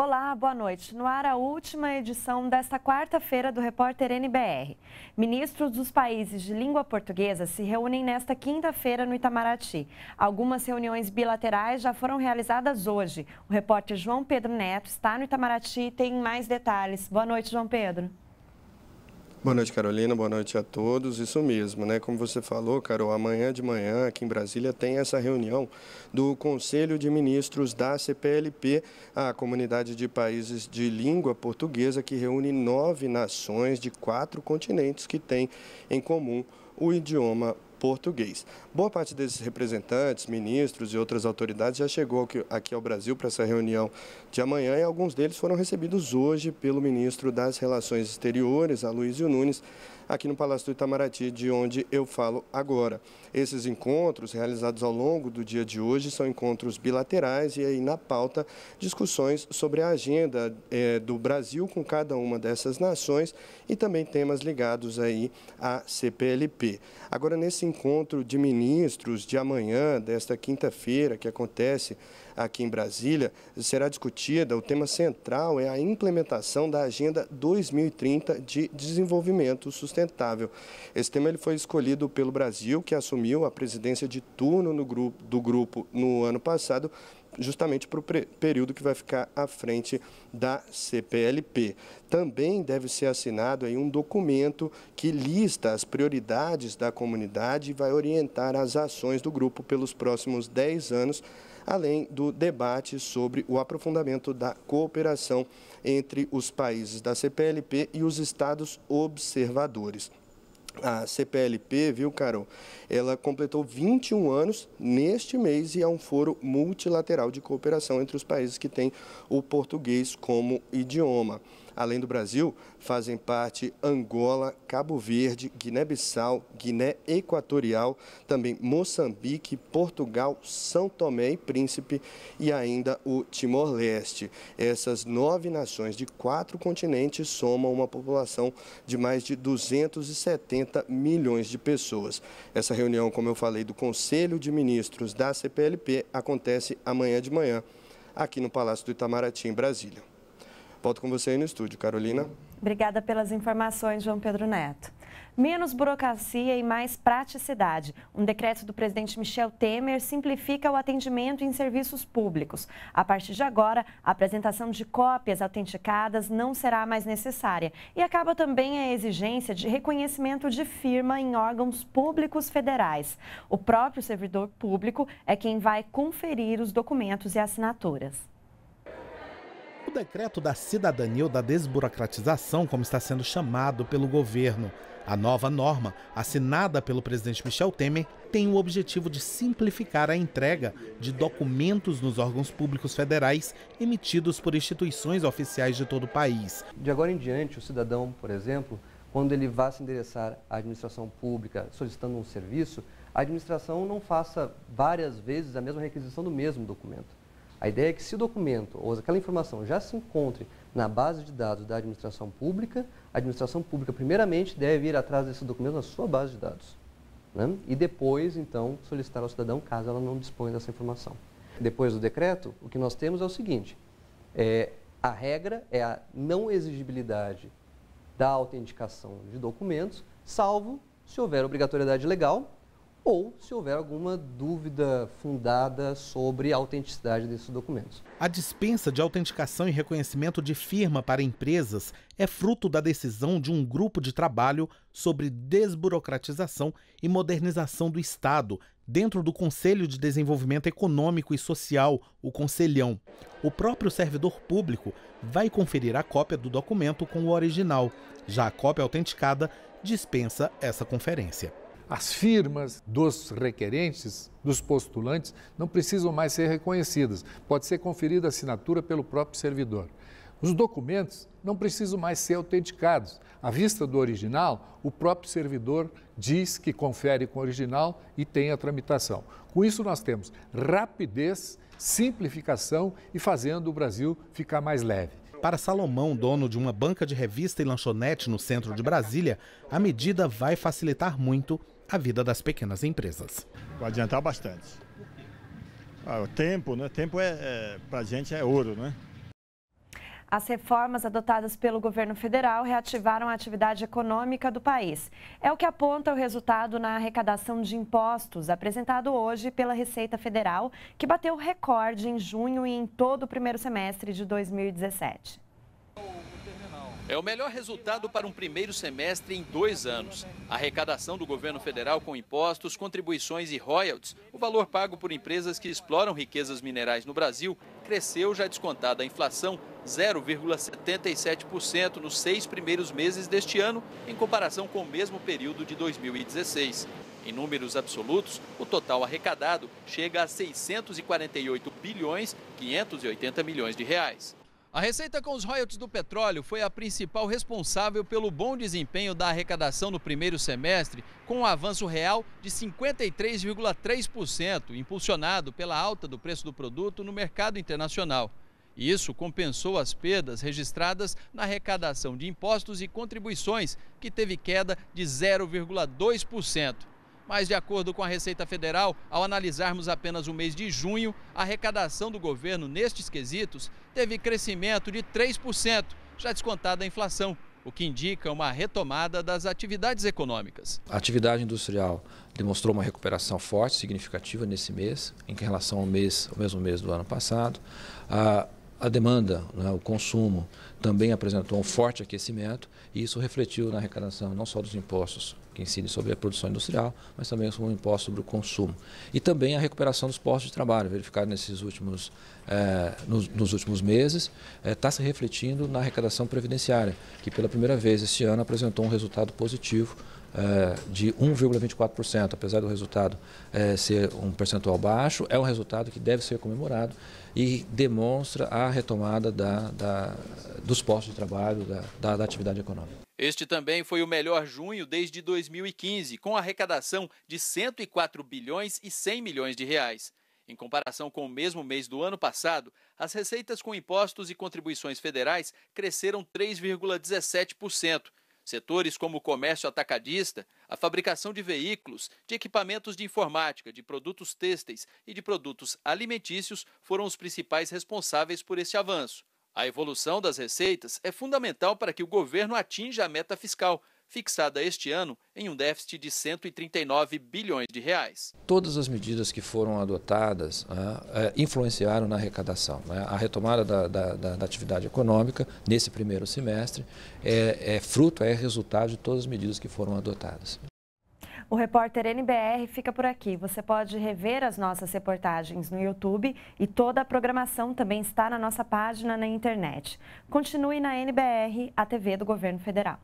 Olá, boa noite. No ar, a última edição desta quarta-feira do Repórter NBR. Ministros dos países de língua portuguesa se reúnem nesta quinta-feira no Itamaraty. Algumas reuniões bilaterais já foram realizadas hoje. O repórter João Pedro Neto está no Itamaraty e tem mais detalhes. Boa noite, João Pedro. Boa noite, Carolina. Boa noite a todos. Isso mesmo, né? Como você falou, Carol, amanhã de manhã aqui em Brasília tem essa reunião do Conselho de Ministros da CPLP, a comunidade de países de língua portuguesa que reúne nove nações de quatro continentes que têm em comum o idioma português português. Boa parte desses representantes, ministros e outras autoridades já chegou aqui ao Brasil para essa reunião de amanhã e alguns deles foram recebidos hoje pelo ministro das Relações Exteriores, Aloysio Nunes, aqui no Palácio do Itamaraty, de onde eu falo agora. Esses encontros, realizados ao longo do dia de hoje, são encontros bilaterais e aí na pauta discussões sobre a agenda é, do Brasil com cada uma dessas nações e também temas ligados aí à CPLP. Agora, nesse encontro de ministros de amanhã, desta quinta-feira, que acontece aqui em Brasília, será discutida, o tema central é a implementação da Agenda 2030 de Desenvolvimento Sustentável. Esse tema ele foi escolhido pelo Brasil, que assumiu a presidência de turno no grupo, do grupo no ano passado, justamente para o período que vai ficar à frente da CPLP. Também deve ser assinado aí um documento que lista as prioridades da comunidade e vai orientar as ações do grupo pelos próximos 10 anos, além do debate sobre o aprofundamento da cooperação entre os países da CPLP e os estados observadores a CPLP, viu, Carol? Ela completou 21 anos neste mês e é um foro multilateral de cooperação entre os países que têm o português como idioma. Além do Brasil, fazem parte Angola, Cabo Verde, Guiné-Bissau, Guiné Equatorial, também Moçambique, Portugal, São Tomé e Príncipe e ainda o Timor-Leste. Essas nove nações de quatro continentes somam uma população de mais de 270 milhões de pessoas. Essa reunião, como eu falei, do Conselho de Ministros da CPLP acontece amanhã de manhã, aqui no Palácio do Itamaraty, em Brasília. Volto com você aí no estúdio, Carolina. Obrigada pelas informações, João Pedro Neto. Menos burocracia e mais praticidade. Um decreto do presidente Michel Temer simplifica o atendimento em serviços públicos. A partir de agora, a apresentação de cópias autenticadas não será mais necessária e acaba também a exigência de reconhecimento de firma em órgãos públicos federais. O próprio servidor público é quem vai conferir os documentos e assinaturas. O decreto da cidadania ou da desburocratização, como está sendo chamado pelo governo, a nova norma, assinada pelo presidente Michel Temer, tem o objetivo de simplificar a entrega de documentos nos órgãos públicos federais emitidos por instituições oficiais de todo o país. De agora em diante, o cidadão, por exemplo, quando ele vá se endereçar à administração pública solicitando um serviço, a administração não faça várias vezes a mesma requisição do mesmo documento. A ideia é que se o documento ou aquela informação já se encontre na base de dados da administração pública, a administração pública, primeiramente, deve ir atrás desse documento na sua base de dados. Né? E depois, então, solicitar ao cidadão caso ela não disponha dessa informação. Depois do decreto, o que nós temos é o seguinte: é, a regra é a não exigibilidade da autenticação de documentos, salvo se houver obrigatoriedade legal ou se houver alguma dúvida fundada sobre a autenticidade desses documentos. A dispensa de autenticação e reconhecimento de firma para empresas é fruto da decisão de um grupo de trabalho sobre desburocratização e modernização do Estado, dentro do Conselho de Desenvolvimento Econômico e Social, o Conselhão. O próprio servidor público vai conferir a cópia do documento com o original. Já a cópia autenticada dispensa essa conferência. As firmas dos requerentes, dos postulantes, não precisam mais ser reconhecidas. Pode ser conferida a assinatura pelo próprio servidor. Os documentos não precisam mais ser autenticados. À vista do original, o próprio servidor diz que confere com o original e tem a tramitação. Com isso, nós temos rapidez, simplificação e fazendo o Brasil ficar mais leve. Para Salomão, dono de uma banca de revista e lanchonete no centro de Brasília, a medida vai facilitar muito a vida das pequenas empresas. Vai adiantar bastante. Ah, o tempo, né? Tempo é, é para a gente é ouro, né? As reformas adotadas pelo governo federal reativaram a atividade econômica do país. É o que aponta o resultado na arrecadação de impostos, apresentado hoje pela Receita Federal, que bateu recorde em junho e em todo o primeiro semestre de 2017. É o melhor resultado para um primeiro semestre em dois anos. A arrecadação do governo federal com impostos, contribuições e royalties, o valor pago por empresas que exploram riquezas minerais no Brasil, cresceu já descontada a inflação 0,77% nos seis primeiros meses deste ano, em comparação com o mesmo período de 2016. Em números absolutos, o total arrecadado chega a 648 bilhões 580 milhões de reais. A receita com os royalties do petróleo foi a principal responsável pelo bom desempenho da arrecadação no primeiro semestre, com um avanço real de 53,3%, impulsionado pela alta do preço do produto no mercado internacional. Isso compensou as perdas registradas na arrecadação de impostos e contribuições, que teve queda de 0,2%. Mas, de acordo com a Receita Federal, ao analisarmos apenas o mês de junho, a arrecadação do governo nestes quesitos teve crescimento de 3%, já descontada a inflação, o que indica uma retomada das atividades econômicas. A atividade industrial demonstrou uma recuperação forte, significativa nesse mês, em relação ao, mês, ao mesmo mês do ano passado. A, a demanda, né, o consumo, também apresentou um forte aquecimento e isso refletiu na arrecadação não só dos impostos que incide sobre a produção industrial, mas também um imposto sobre o consumo. E também a recuperação dos postos de trabalho, verificado nesses últimos, eh, nos, nos, últimos meses, está eh, se refletindo na arrecadação previdenciária, que pela primeira vez este ano apresentou um resultado positivo eh, de 1,24%, apesar do resultado ser um percentual baixo, é um resultado que deve ser comemorado e demonstra a retomada da, da, dos postos de trabalho, da, da, da atividade econômica. Este também foi o melhor junho desde 2015, com arrecadação de 104 bilhões e 100 milhões de reais. Em comparação com o mesmo mês do ano passado, as receitas com impostos e contribuições federais cresceram 3,17%. Setores como o comércio atacadista, a fabricação de veículos, de equipamentos de informática, de produtos têxteis e de produtos alimentícios foram os principais responsáveis por este avanço. A evolução das receitas é fundamental para que o governo atinja a meta fiscal, fixada este ano em um déficit de 139 bilhões de reais. Todas as medidas que foram adotadas ah, eh, influenciaram na arrecadação. Né? A retomada da, da, da, atividade econômica nesse primeiro semestre é, é fruto, é resultado de todas as medidas que foram adotadas. O repórter NBR fica por aqui. Você pode rever as nossas reportagens no YouTube e toda a programação também está na nossa página na internet. Continue na NBR, a TV do Governo Federal.